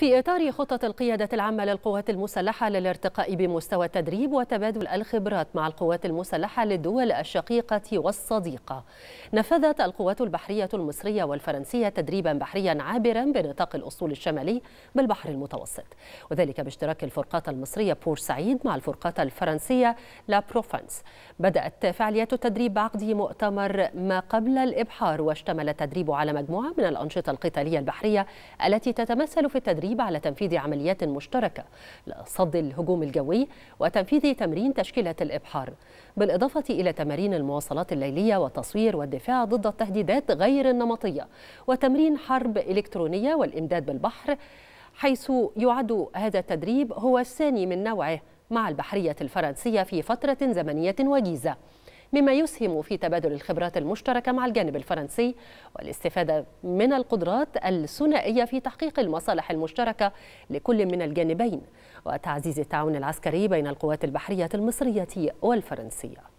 في إطار خطة القيادة العامة للقوات المسلحة للارتقاء بمستوى التدريب وتبادل الخبرات مع القوات المسلحة للدول الشقيقة والصديقة نفذت القوات البحرية المصرية والفرنسية تدريبا بحريا عابرا بنطاق الأسطول الشمالي بالبحر المتوسط وذلك باشتراك الفرقات المصرية بور سعيد مع الفرقات الفرنسية لا بروفانس بدأت فعاليات التدريب بعقد مؤتمر ما قبل الإبحار واشتمل التدريب على مجموعة من الأنشطة القتالية البحرية التي تتمثل في التدريب القريب على تنفيذ عمليات مشتركة لصد الهجوم الجوي وتنفيذ تمرين تشكيلة الإبحار بالإضافة إلى تمارين المواصلات الليلية والتصوير والدفاع ضد التهديدات غير النمطية وتمرين حرب إلكترونية والإمداد بالبحر حيث يعد هذا التدريب هو الثاني من نوعه مع البحرية الفرنسية في فترة زمنية وجيزة مما يسهم في تبادل الخبرات المشتركة مع الجانب الفرنسي والاستفادة من القدرات الثنائية في تحقيق المصالح المشتركة لكل من الجانبين وتعزيز التعاون العسكري بين القوات البحرية المصرية والفرنسية